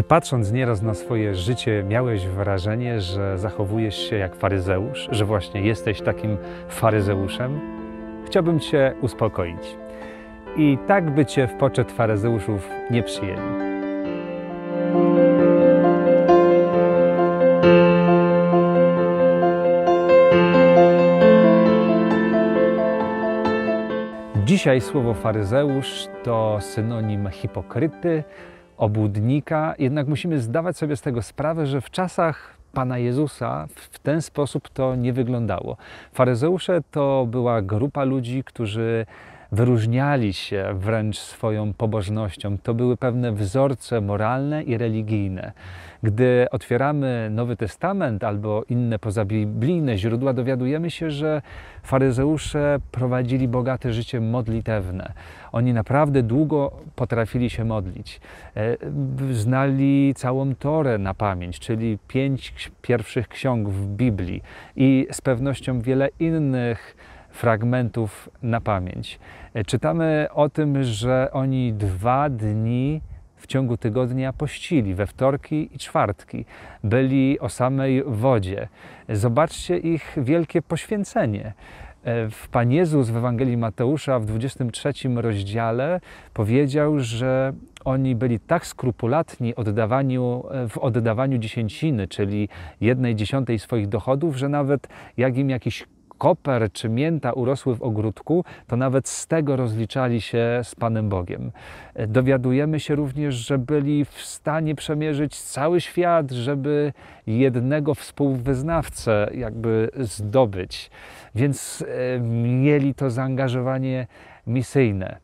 Czy patrząc nieraz na swoje życie, miałeś wrażenie, że zachowujesz się jak faryzeusz, że właśnie jesteś takim faryzeuszem? Chciałbym Cię uspokoić. I tak by Cię w poczet faryzeuszów nie przyjęli. Dzisiaj słowo faryzeusz to synonim hipokryty, obłudnika, jednak musimy zdawać sobie z tego sprawę, że w czasach Pana Jezusa w ten sposób to nie wyglądało. Faryzeusze to była grupa ludzi, którzy wyróżniali się wręcz swoją pobożnością. To były pewne wzorce moralne i religijne. Gdy otwieramy Nowy Testament albo inne pozabiblijne źródła, dowiadujemy się, że faryzeusze prowadzili bogate życie modlitewne. Oni naprawdę długo potrafili się modlić. E, znali całą Torę na pamięć, czyli pięć pierwszych ksiąg w Biblii i z pewnością wiele innych fragmentów na pamięć. E, czytamy o tym, że oni dwa dni w ciągu tygodnia pościli we wtorki i czwartki, byli o samej wodzie. Zobaczcie ich wielkie poświęcenie. E, w Pan Jezus w Ewangelii Mateusza w 23 rozdziale powiedział, że oni byli tak skrupulatni oddawaniu, e, w oddawaniu dziesięciny, czyli jednej dziesiątej swoich dochodów, że nawet jak im jakiś koper czy mięta urosły w ogródku, to nawet z tego rozliczali się z Panem Bogiem. Dowiadujemy się również, że byli w stanie przemierzyć cały świat, żeby jednego współwyznawcę jakby zdobyć. Więc e, mieli to zaangażowanie misyjne.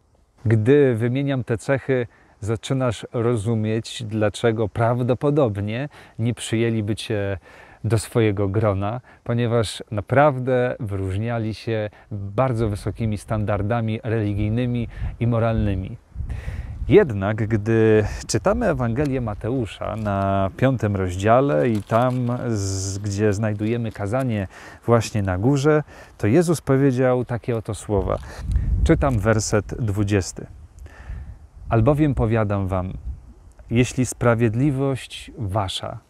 Gdy wymieniam te cechy, zaczynasz rozumieć, dlaczego prawdopodobnie nie przyjęliby cię do swojego grona, ponieważ naprawdę wyróżniali się bardzo wysokimi standardami religijnymi i moralnymi. Jednak gdy czytamy Ewangelię Mateusza na piątym rozdziale i tam, gdzie znajdujemy kazanie właśnie na górze, to Jezus powiedział takie oto słowa. Czytam werset 20. Albowiem powiadam wam, jeśli sprawiedliwość wasza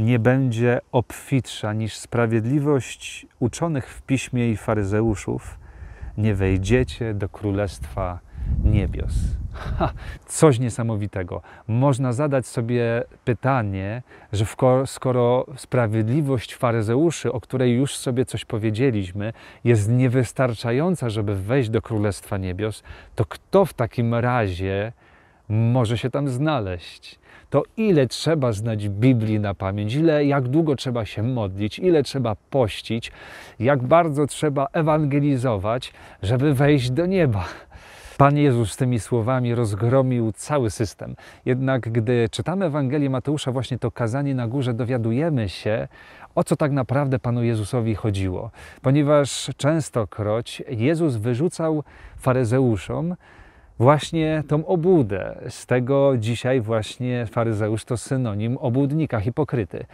nie będzie obfitsza niż sprawiedliwość uczonych w piśmie i faryzeuszów, nie wejdziecie do królestwa niebios. Ha, coś niesamowitego. Można zadać sobie pytanie, że skoro sprawiedliwość faryzeuszy, o której już sobie coś powiedzieliśmy, jest niewystarczająca, żeby wejść do Królestwa Niebios, to kto w takim razie może się tam znaleźć. To ile trzeba znać Biblii na pamięć, ile, jak długo trzeba się modlić, ile trzeba pościć, jak bardzo trzeba ewangelizować, żeby wejść do nieba. Pan Jezus tymi słowami rozgromił cały system. Jednak gdy czytamy Ewangelię Mateusza, właśnie to kazanie na górze, dowiadujemy się, o co tak naprawdę Panu Jezusowi chodziło. Ponieważ częstokroć Jezus wyrzucał faryzeuszom właśnie tą obłudę. Z tego dzisiaj właśnie faryzeusz to synonim obłudnika, hipokryty.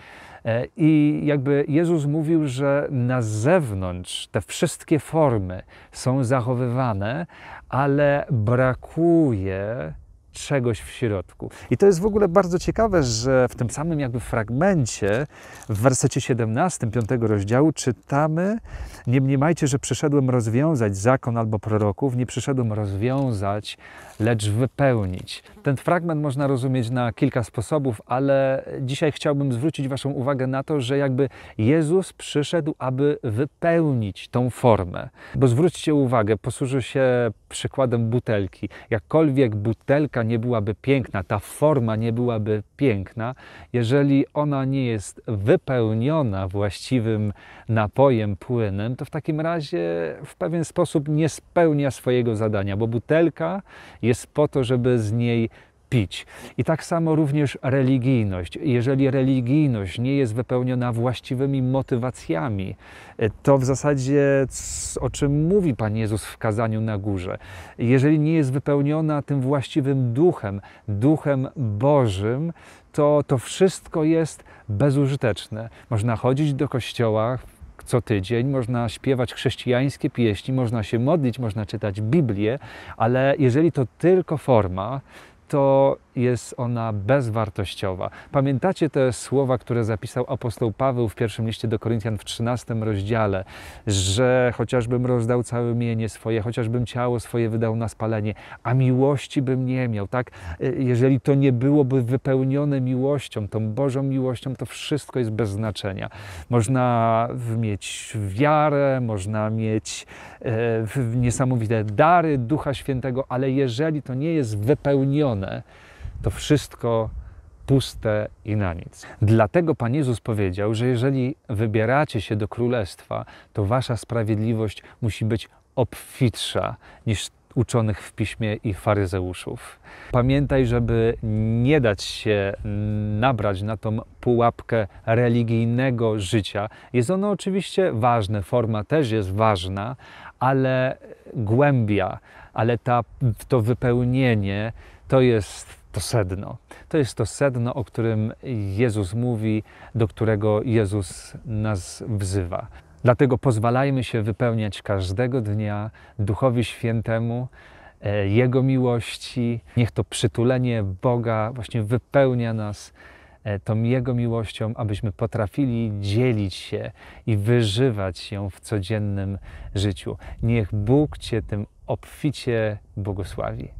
E, I jakby Jezus mówił, że na zewnątrz te wszystkie formy są zachowywane, ale brakuje czegoś w środku. I to jest w ogóle bardzo ciekawe, że w tym samym jakby fragmencie w wersecie 17 piątego rozdziału czytamy nie mniemajcie, że przyszedłem rozwiązać zakon albo proroków, nie przyszedłem rozwiązać, lecz wypełnić. Ten fragment można rozumieć na kilka sposobów, ale dzisiaj chciałbym zwrócić waszą uwagę na to, że jakby Jezus przyszedł, aby wypełnić tą formę. Bo zwróćcie uwagę, posłużę się przykładem butelki. Jakkolwiek butelka nie byłaby piękna, ta forma nie byłaby piękna, jeżeli ona nie jest wypełniona właściwym napojem, płynem, to w takim razie w pewien sposób nie spełnia swojego zadania, bo butelka jest po to, żeby z niej pić. I tak samo również religijność. Jeżeli religijność nie jest wypełniona właściwymi motywacjami, e, to w zasadzie o czym mówi Pan Jezus w kazaniu na górze, jeżeli nie jest wypełniona tym właściwym duchem, duchem Bożym, to to wszystko jest bezużyteczne. Można chodzić do kościoła, co tydzień, można śpiewać chrześcijańskie pieśni, można się modlić, można czytać Biblię, ale jeżeli to tylko forma, to jest ona bezwartościowa. Pamiętacie te słowa, które zapisał apostoł Paweł w pierwszym liście do Koryntian w 13 rozdziale, że chociażbym rozdał całe mienie swoje, chociażbym ciało swoje wydał na spalenie, a miłości bym nie miał, tak? Y, jeżeli to nie byłoby wypełnione miłością, tą Bożą miłością, to wszystko jest bez znaczenia. Można mieć wiarę, można mieć e, niesamowite dary Ducha Świętego, ale jeżeli to nie jest wypełnione, zniszczone, to wszystko puste i na nic. Dlatego Pan Jezus powiedział, że jeżeli wybieracie się do królestwa, to wasza sprawiedliwość musi być obfitsza niż uczonych w piśmie i faryzeuszów. Pamiętaj, żeby nie dać się nabrać na tą pułapkę religijnego życia. Jest ono oczywiście ważne, forma też jest ważna, ale głębia, ale ta, to wypełnienie to jest to sedno. To jest to sedno, o którym Jezus mówi, do którego Jezus nas wzywa. Dlatego pozwalajmy się wypełniać każdego dnia Duchowi Świętemu, e, Jego miłości. Niech to przytulenie Boga właśnie wypełnia nas e, tą Jego miłością, abyśmy potrafili dzielić się i wyżywać ją w codziennym życiu. Niech Bóg Cię tym obficie błogosławi.